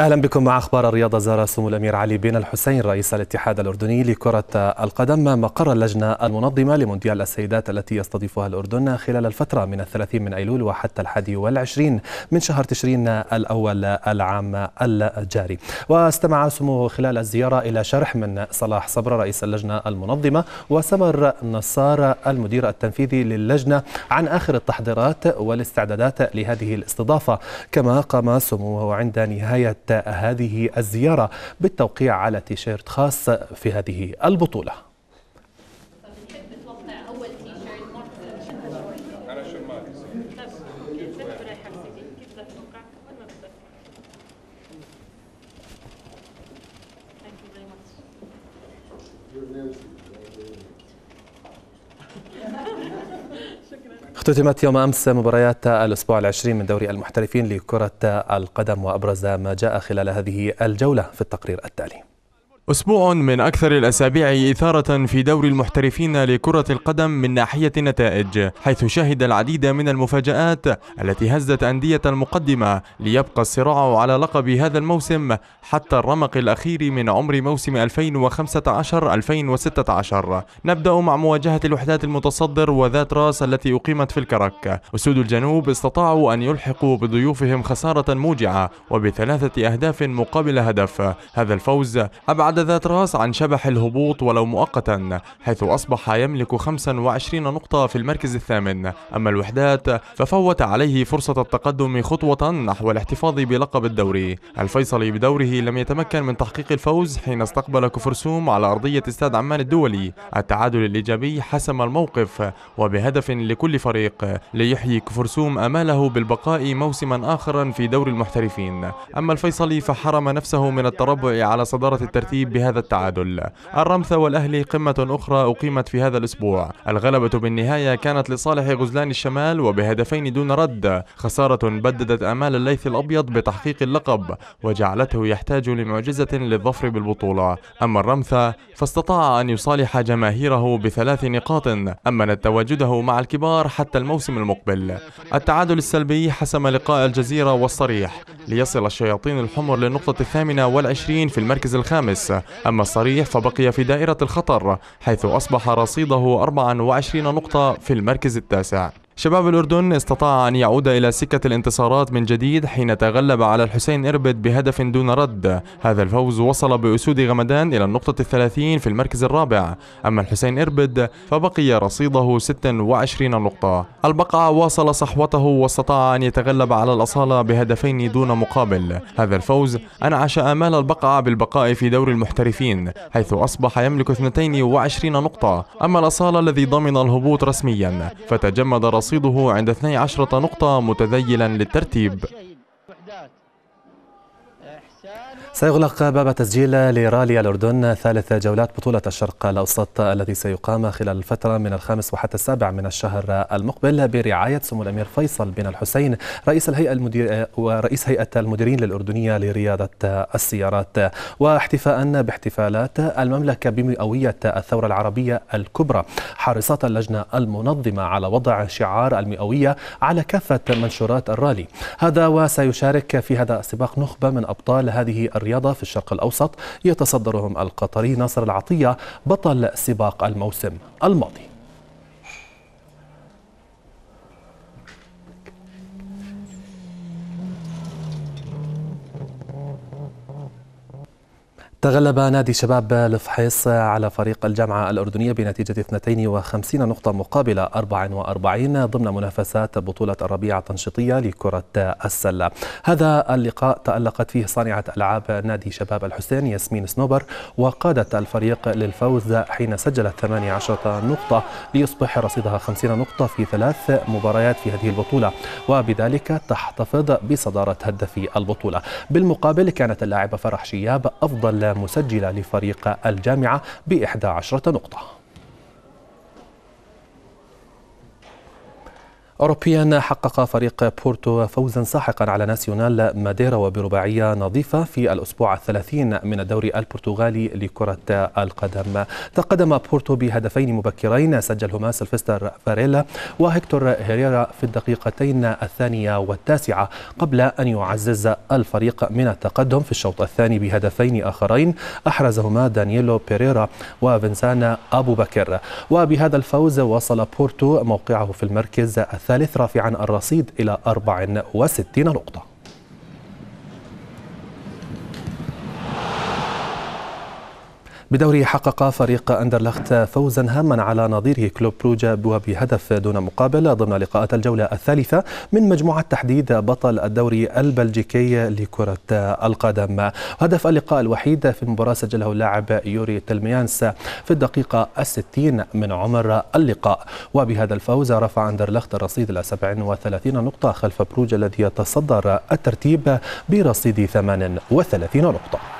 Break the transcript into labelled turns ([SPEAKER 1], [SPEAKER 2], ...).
[SPEAKER 1] اهلا بكم مع اخبار الرياضه زار سمو الامير علي بن الحسين رئيس الاتحاد الاردني لكره القدم مقر اللجنه المنظمه لمونديال السيدات التي يستضيفها الاردن خلال الفتره من الثلاثين من ايلول وحتى الحادي والعشرين من شهر تشرين الاول العام الجاري واستمع سموه خلال الزياره الى شرح من صلاح صبر رئيس اللجنه المنظمه وسمر نصار المدير التنفيذي للجنه عن اخر التحضيرات والاستعدادات لهذه الاستضافه كما قام سموه عند نهايه أثناء هذه الزيارة بالتوقيع على تيشيرت خاص في هذه البطولة اختتمت يوم أمس مباريات الأسبوع العشرين من دوري المحترفين لكرة القدم وأبرز ما جاء خلال هذه الجولة في التقرير التالي
[SPEAKER 2] أسبوع من أكثر الأسابيع إثارة في دوري المحترفين لكرة القدم من ناحية النتائج حيث شهد العديد من المفاجآت التي هزت أندية المقدمة ليبقى الصراع على لقب هذا الموسم حتى الرمق الأخير من عمر موسم 2015-2016 نبدأ مع مواجهة الوحدات المتصدر وذات راس التي أقيمت في الكرك أسود الجنوب استطاعوا أن يلحقوا بضيوفهم خسارة موجعة وبثلاثة أهداف مقابل هدف هذا الفوز أبعد ذات راس عن شبح الهبوط ولو مؤقتا حيث أصبح يملك 25 نقطة في المركز الثامن أما الوحدات ففوت عليه فرصة التقدم خطوة نحو الاحتفاظ بلقب الدوري الفيصلي بدوره لم يتمكن من تحقيق الفوز حين استقبل كفرسوم على أرضية استاد عمان الدولي التعادل الإيجابي حسم الموقف وبهدف لكل فريق ليحيي كفرسوم أماله بالبقاء موسما آخرا في دور المحترفين أما الفيصلي فحرم نفسه من التربع على صدارة الترتيب الترتيب بهذا التعادل الرمثة والأهلي قمة أخرى أقيمت في هذا الأسبوع الغلبة بالنهاية كانت لصالح غزلان الشمال وبهدفين دون رد خسارة بددت آمال الليث الأبيض بتحقيق اللقب وجعلته يحتاج لمعجزة للظفر بالبطولة أما الرمثة فاستطاع أن يصالح جماهيره بثلاث نقاط أمنت تواجده مع الكبار حتى الموسم المقبل التعادل السلبي حسم لقاء الجزيرة والصريح ليصل الشياطين الحمر للنقطة الثامنة والعشرين في المركز الخامس أما الصريح فبقي في دائرة الخطر حيث أصبح رصيده 24 نقطة في المركز التاسع شباب الأردن استطاع أن يعود إلى سكة الانتصارات من جديد حين تغلب على الحسين إربد بهدف دون رد هذا الفوز وصل بأسود غمدان إلى النقطة الثلاثين في المركز الرابع أما الحسين إربد فبقي رصيده 26 نقطة البقعة واصل صحوته واستطاع أن يتغلب على الأصالة بهدفين دون مقابل هذا الفوز أنعش آمال البقعة بالبقاء في دور المحترفين حيث أصبح يملك 22 نقطة أما الأصالة الذي ضمن الهبوط رسميا فتجمد رصيده رصيده عند 12 نقطة متذيلا للترتيب
[SPEAKER 1] سيغلق باب تسجيل لرالي الأردن ثالث جولات بطولة الشرق الأوسط التي سيقام خلال الفترة من الخامس وحتى السابع من الشهر المقبل برعاية سمو الأمير فيصل بن الحسين رئيس الهيئة المدير ورئيس هيئة المديرين الأردنية لرياضة السيارات واحتفاء باحتفالات المملكة بمئوية الثورة العربية الكبرى حرصت اللجنة المنظمة على وضع شعار المئوية على كافة منشورات الرالي هذا وسيشارك في هذا السباق نخبة من أبطال هذه الرياضة في الشرق الأوسط يتصدرهم القطري ناصر العطية بطل سباق الموسم الماضي تغلب نادي شباب الفحيص على فريق الجامعة الأردنية بنتيجة 52 نقطة مقابل 44 ضمن منافسات بطولة الربيع التنشيطية لكرة السلة هذا اللقاء تألقت فيه صانعة ألعاب نادي شباب الحسين ياسمين سنوبر وقادت الفريق للفوز حين سجلت 18 نقطة ليصبح رصيدها 50 نقطة في ثلاث مباريات في هذه البطولة وبذلك تحتفظ بصدارة هدف البطولة بالمقابل كانت اللاعبة فرح شياب أفضل مسجلة لفريق الجامعة ب 11 نقطة أوروبيا حقق فريق بورتو فوزا ساحقا على ناسيونال ماديرا وبرباعية نظيفة في الأسبوع الثلاثين من الدوري البرتغالي لكرة القدم تقدم بورتو بهدفين مبكرين سجلهما سلفستر فاريلا وهكتور هيريرا في الدقيقتين الثانية والتاسعة قبل أن يعزز الفريق من التقدم في الشوط الثاني بهدفين آخرين أحرزهما دانييلو بيريرا وفنسان أبو بكر وبهذا الفوز وصل بورتو موقعه في المركز الثاني الثالث رافعا الرصيد إلى 64 نقطة بدوره حقق فريق أندرلخت فوزا هاما على نظيره كلوب بروجا وبهدف دون مقابل ضمن لقاءات الجولة الثالثة من مجموعة تحديد بطل الدوري البلجيكي لكرة القدم هدف اللقاء الوحيد في المباراة سجله اللاعب يوري تلميانس في الدقيقة الستين من عمر اللقاء وبهذا الفوز رفع أندرلخت الرصيد إلى 37 نقطة خلف بروجا الذي يتصدر الترتيب برصيد 38 نقطة